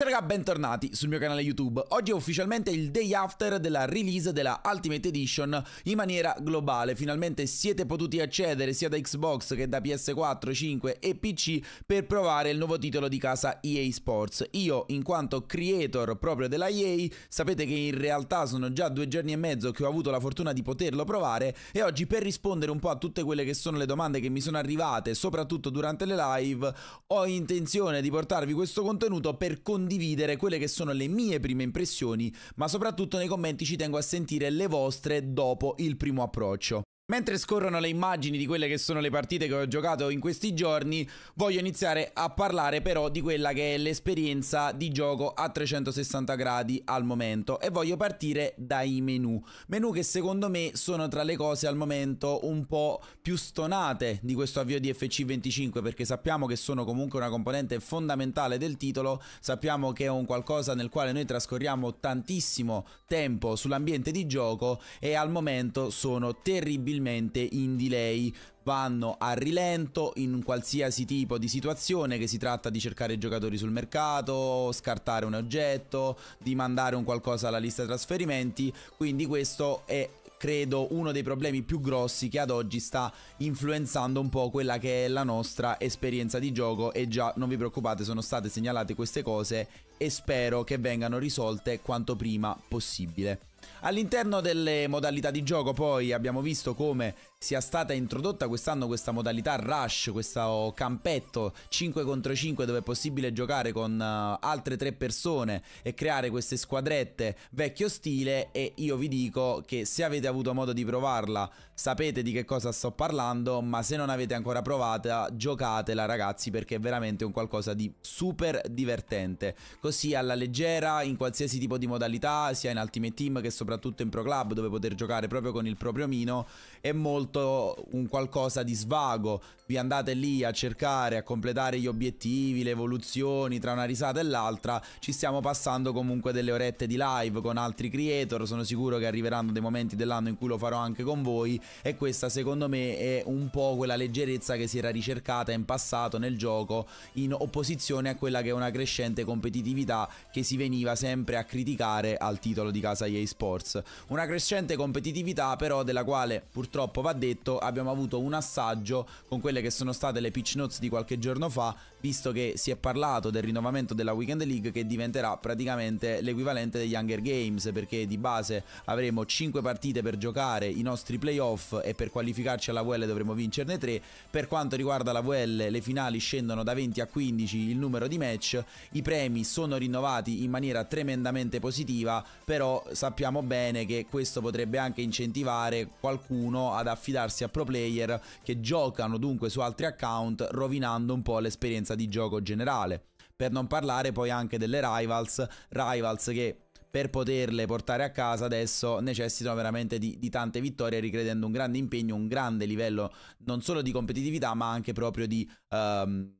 Ciao ragazzi, bentornati sul mio canale YouTube. Oggi è ufficialmente il day after della release della Ultimate Edition in maniera globale. Finalmente siete potuti accedere sia da Xbox che da PS4, 5 e PC per provare il nuovo titolo di casa EA Sports. Io, in quanto creator proprio della EA, sapete che in realtà sono già due giorni e mezzo che ho avuto la fortuna di poterlo provare e oggi per rispondere un po' a tutte quelle che sono le domande che mi sono arrivate, soprattutto durante le live, ho intenzione di portarvi questo contenuto per condividere condividere quelle che sono le mie prime impressioni, ma soprattutto nei commenti ci tengo a sentire le vostre dopo il primo approccio. Mentre scorrono le immagini di quelle che sono le partite che ho giocato in questi giorni, voglio iniziare a parlare però di quella che è l'esperienza di gioco a 360 gradi al momento e voglio partire dai menu. Menu che secondo me sono tra le cose al momento un po' più stonate di questo avvio di FC25 perché sappiamo che sono comunque una componente fondamentale del titolo, sappiamo che è un qualcosa nel quale noi trascorriamo tantissimo tempo sull'ambiente di gioco e al momento sono terribilmente probabilmente in delay vanno a rilento in qualsiasi tipo di situazione, che si tratta di cercare giocatori sul mercato, scartare un oggetto, di mandare un qualcosa alla lista trasferimenti, quindi questo è credo uno dei problemi più grossi che ad oggi sta influenzando un po' quella che è la nostra esperienza di gioco e già non vi preoccupate sono state segnalate queste cose e spero che vengano risolte quanto prima possibile. All'interno delle modalità di gioco poi abbiamo visto come sia stata introdotta quest'anno questa modalità rush, questo campetto 5 contro 5 dove è possibile giocare con uh, altre tre persone e creare queste squadrette vecchio stile e io vi dico che se avete avuto modo di provarla sapete di che cosa sto parlando, ma se non avete ancora provata giocatela ragazzi perché è veramente un qualcosa di super divertente, così alla leggera in qualsiasi tipo di modalità, sia in Ultimate Team che soprattutto in Pro Club dove poter giocare proprio con il proprio mino è molto molto un qualcosa di svago. Vi andate lì a cercare, a completare gli obiettivi, le evoluzioni tra una risata e l'altra. Ci stiamo passando comunque delle orette di live con altri creator. Sono sicuro che arriveranno dei momenti dell'anno in cui lo farò anche con voi. E questa, secondo me, è un po' quella leggerezza che si era ricercata in passato nel gioco, in opposizione a quella che è una crescente competitività che si veniva sempre a criticare al titolo di casa EA Sports. Una crescente competitività, però, della quale purtroppo va detto abbiamo avuto un assaggio con quelle che sono state le pitch notes di qualche giorno fa, visto che si è parlato del rinnovamento della Weekend League che diventerà praticamente l'equivalente degli Hunger Games, perché di base avremo 5 partite per giocare i nostri playoff e per qualificarci alla VL dovremo vincerne 3. Per quanto riguarda la VL le finali scendono da 20 a 15 il numero di match, i premi sono rinnovati in maniera tremendamente positiva, però sappiamo bene che questo potrebbe anche incentivare qualcuno ad affidare affidarsi a pro player che giocano dunque su altri account rovinando un po' l'esperienza di gioco generale. Per non parlare poi anche delle rivals, rivals che per poterle portare a casa adesso necessitano veramente di, di, tante vittorie ricredendo un grande impegno, un grande livello non solo di competitività ma anche proprio di, um,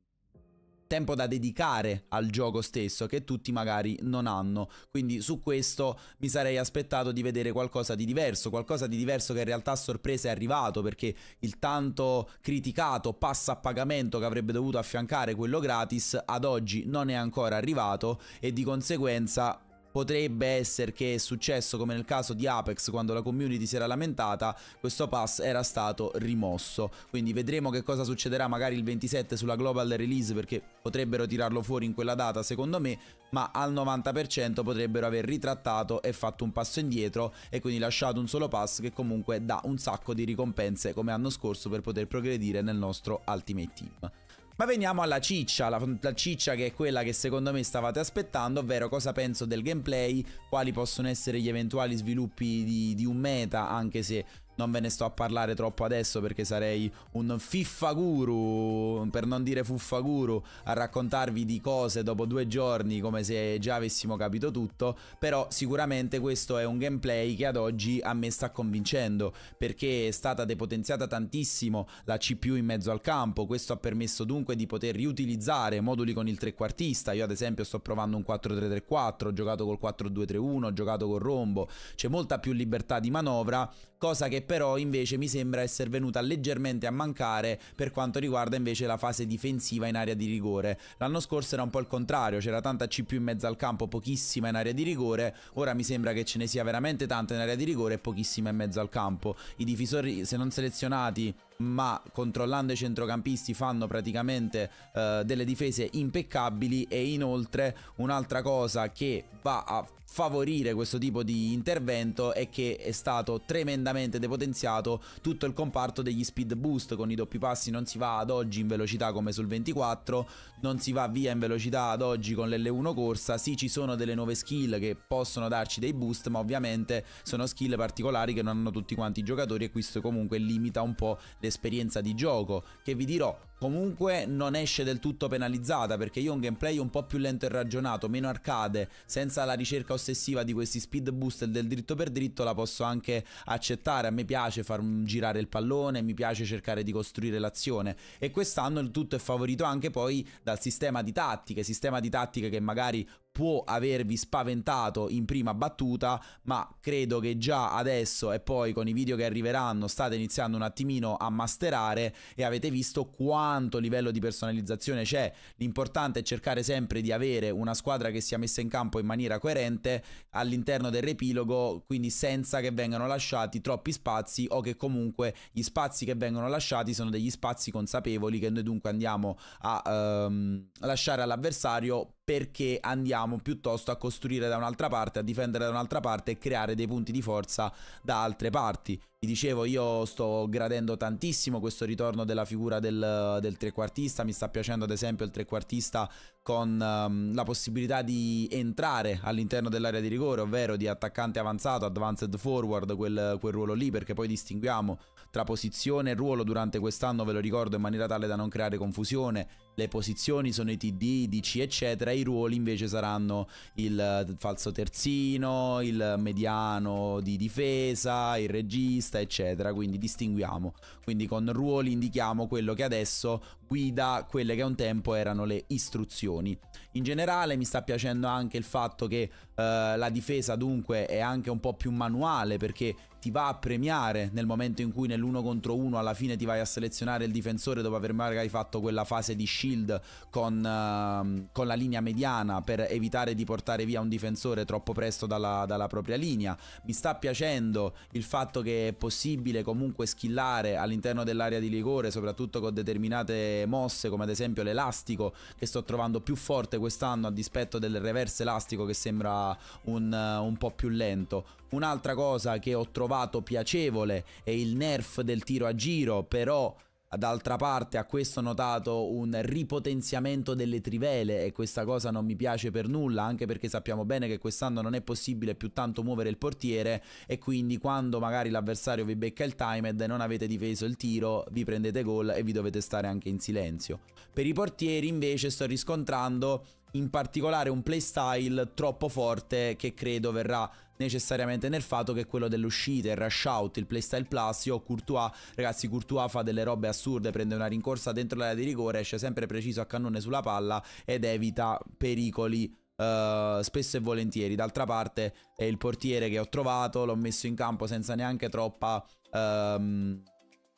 tempo da dedicare al gioco stesso che tutti magari non hanno. Quindi su questo mi sarei aspettato di vedere qualcosa di diverso, qualcosa di diverso che in realtà a sorpresa è arrivato perché il tanto criticato passa a pagamento che avrebbe dovuto affiancare quello gratis ad oggi non è ancora arrivato e di conseguenza Potrebbe essere che è successo come nel caso di Apex quando la community si era lamentata, questo pass era stato rimosso. Quindi vedremo che cosa succederà magari il 27 sulla global release perché potrebbero tirarlo fuori in quella data secondo me, ma al 90% potrebbero aver ritrattato e fatto un passo indietro e quindi lasciato un solo pass che comunque dà un sacco di ricompense come l'anno scorso per poter progredire nel nostro Ultimate Team. Ma veniamo alla ciccia, la, la ciccia che è quella che secondo me stavate aspettando, ovvero cosa penso del gameplay, quali possono essere gli eventuali sviluppi di, di un meta, anche se non ve ne sto a parlare troppo adesso perché sarei un FIFA guru per non dire fuffaguru, a raccontarvi di cose dopo due giorni come se già avessimo capito tutto, però sicuramente questo è un gameplay che ad oggi a me sta convincendo, perché è stata depotenziata tantissimo la CPU in mezzo al campo, questo ha permesso dunque di poter riutilizzare moduli con il trequartista, io ad esempio sto provando un 4-3-3-4, ho giocato col 4-2-3-1, ho giocato col rombo, c'è molta più libertà di manovra, cosa che però invece mi sembra essere venuta leggermente a mancare per quanto riguarda invece la fase fase difensiva in area di rigore. L'anno scorso era un po' il contrario, c'era tanta CP in mezzo al campo, pochissima in area di rigore, ora mi sembra che ce ne sia veramente tanta in area di rigore e pochissima in mezzo al campo. I difensori se non selezionati ma controllando i centrocampisti fanno praticamente eh, delle difese impeccabili e inoltre un'altra cosa che va a favorire questo tipo di intervento è che è stato tremendamente depotenziato tutto il comparto degli speed boost con i doppi passi non si va ad oggi in velocità come sul 24 non si va via in velocità ad oggi con l'L1 corsa sì ci sono delle nuove skill che possono darci dei boost ma ovviamente sono skill particolari che non hanno tutti quanti i giocatori e questo comunque limita un po' l'esperienza di gioco che vi dirò comunque non esce del tutto penalizzata perché io ho un gameplay un po' più lento e ragionato, meno arcade, senza la ricerca ossessiva di questi speed boost del dritto per dritto la posso anche accettare, a me piace far girare il pallone, mi piace cercare di costruire l'azione e quest'anno il tutto è favorito anche poi dal sistema di tattiche, sistema di tattiche che magari può avervi spaventato in prima battuta, ma credo che già adesso e poi con i video che arriveranno state iniziando un attimino a masterare e avete visto quanto livello di personalizzazione c'è. L'importante è cercare sempre di avere una squadra che sia messa in campo in maniera coerente all'interno del repilogo, quindi senza che vengano lasciati troppi spazi o che comunque gli spazi che vengono lasciati sono degli spazi consapevoli che noi dunque andiamo a ehm, lasciare all'avversario perché andiamo piuttosto a costruire da un'altra parte, a difendere da un'altra parte e creare dei punti di forza da altre parti. Vi dicevo, io sto gradendo tantissimo questo ritorno della figura del, del trequartista, mi sta piacendo ad esempio il trequartista con um, la possibilità di entrare all'interno dell'area di rigore, ovvero di attaccante avanzato, advanced forward, quel, quel ruolo lì, perché poi distinguiamo tra posizione e ruolo durante quest'anno, ve lo ricordo in maniera tale da non creare confusione, le posizioni sono i TD, i DC eccetera, i ruoli invece saranno il eh, falso terzino, il mediano di difesa, il regista, giornalista, eccetera, quindi distinguiamo. Quindi con ruoli indichiamo quello che adesso guida quelle che un tempo erano le istruzioni. In generale mi sta piacendo anche il fatto che eh, la difesa dunque è anche un po' più manuale perché ti va a premiare nel momento in cui nell'1 contro 1 alla fine ti vai a selezionare il difensore dopo aver magari fatto quella fase di shield con, uh, con la linea mediana per evitare di portare via un difensore troppo presto dalla, dalla propria linea. Mi sta piacendo il fatto che è possibile comunque skillare all'interno dell'area di rigore, soprattutto con determinate mosse come ad esempio l'elastico che sto trovando più forte quest'anno a dispetto del reverse elastico che sembra un, un po' più lento. Un'altra cosa che ho trovato piacevole è il nerf del tiro a giro, però D'altra parte a questo ho notato un ripotenziamento delle trivele e questa cosa non mi piace per nulla, anche perché sappiamo bene che quest'anno non è possibile più tanto muovere il portiere e quindi quando magari l'avversario vi becca il timed e non avete difeso il tiro, vi prendete gol e vi dovete stare anche in silenzio. Per i portieri invece sto riscontrando in particolare un playstyle troppo forte che credo verrà necessariamente nerfato che è quello dell'uscita, il rush out, il playstyle plus, io Courtois, ragazzi Courtois fa delle robe assurde, prende una rincorsa dentro l'area di rigore, esce sempre preciso a cannone sulla palla ed evita pericoli Uh, spesso e volentieri. D'altra parte è il portiere che ho trovato, l'ho messo in campo senza neanche troppa um,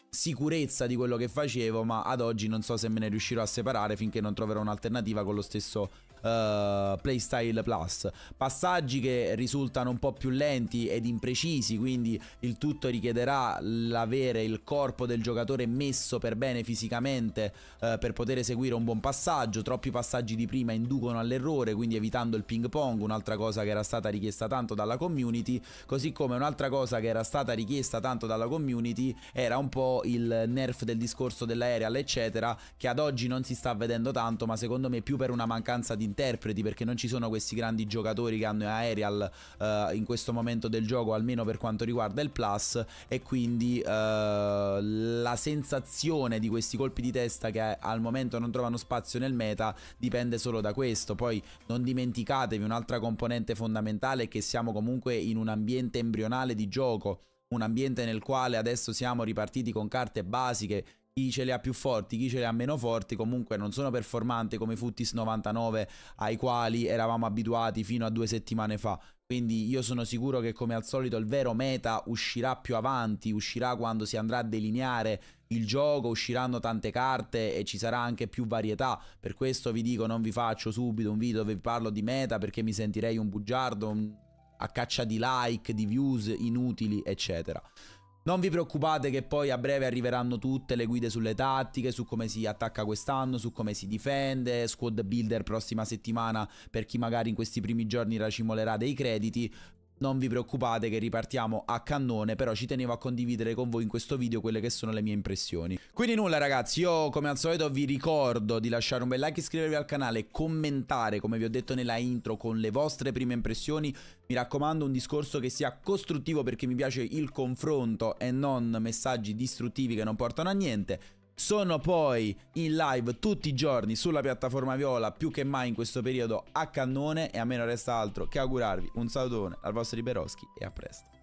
sicurezza di quello che facevo, ma ad oggi non so se me ne riuscirò a separare finché non troverò un'alternativa con lo stesso eh, Playstyle Plus. Passaggi che risultano un po' più lenti ed imprecisi, quindi il tutto richiederà l'avere il corpo del giocatore messo per bene fisicamente uh, per poter eseguire un buon passaggio. Troppi passaggi di prima inducono all'errore, quindi evitando il ping pong, un'altra cosa che era stata richiesta tanto dalla community, così come un'altra cosa che era stata richiesta tanto dalla community era un po' il nerf del discorso dell'aerial, eccetera, che ad oggi non si sta vedendo tanto, ma secondo me più per una mancanza di interpreti perché non ci sono questi grandi giocatori che hanno Aerial uh, in questo momento del gioco, almeno per quanto riguarda il Plus, e quindi uh, la sensazione di questi colpi di testa che al momento non trovano spazio nel meta dipende solo da questo. Poi non dimenticatevi un'altra componente fondamentale è che siamo comunque in un ambiente embrionale di gioco un ambiente nel quale adesso siamo ripartiti con carte basiche chi ce le ha più forti, chi ce le ha meno forti, comunque non sono performanti come Futtis 99 ai quali eravamo abituati fino a due settimane fa. Quindi io sono sicuro che come al solito il vero meta uscirà più avanti, uscirà quando si andrà a delineare il gioco, usciranno tante carte e ci sarà anche più varietà. Per questo vi dico non vi faccio subito un video dove vi parlo di meta perché mi sentirei un bugiardo a caccia di like, di views inutili, eccetera. Non vi preoccupate che poi a breve arriveranno tutte le guide sulle tattiche, su come si attacca quest'anno, su come si difende, squad builder prossima settimana per chi magari in questi primi giorni racimolerà dei crediti, non vi preoccupate che ripartiamo a cannone, però ci tenevo a condividere con voi in questo video quelle che sono le mie impressioni. Quindi nulla ragazzi, io come al solito vi ricordo di lasciare un bel like, iscrivervi al canale, commentare come vi ho detto nella intro con le vostre prime impressioni, mi raccomando un discorso che sia costruttivo perché mi piace il confronto e non messaggi distruttivi che non portano a niente. Sono poi in live tutti i giorni sulla piattaforma Viola, più che mai in questo periodo a cannone e a me non resta altro che augurarvi un salutone al vostro Iberoschi e a presto.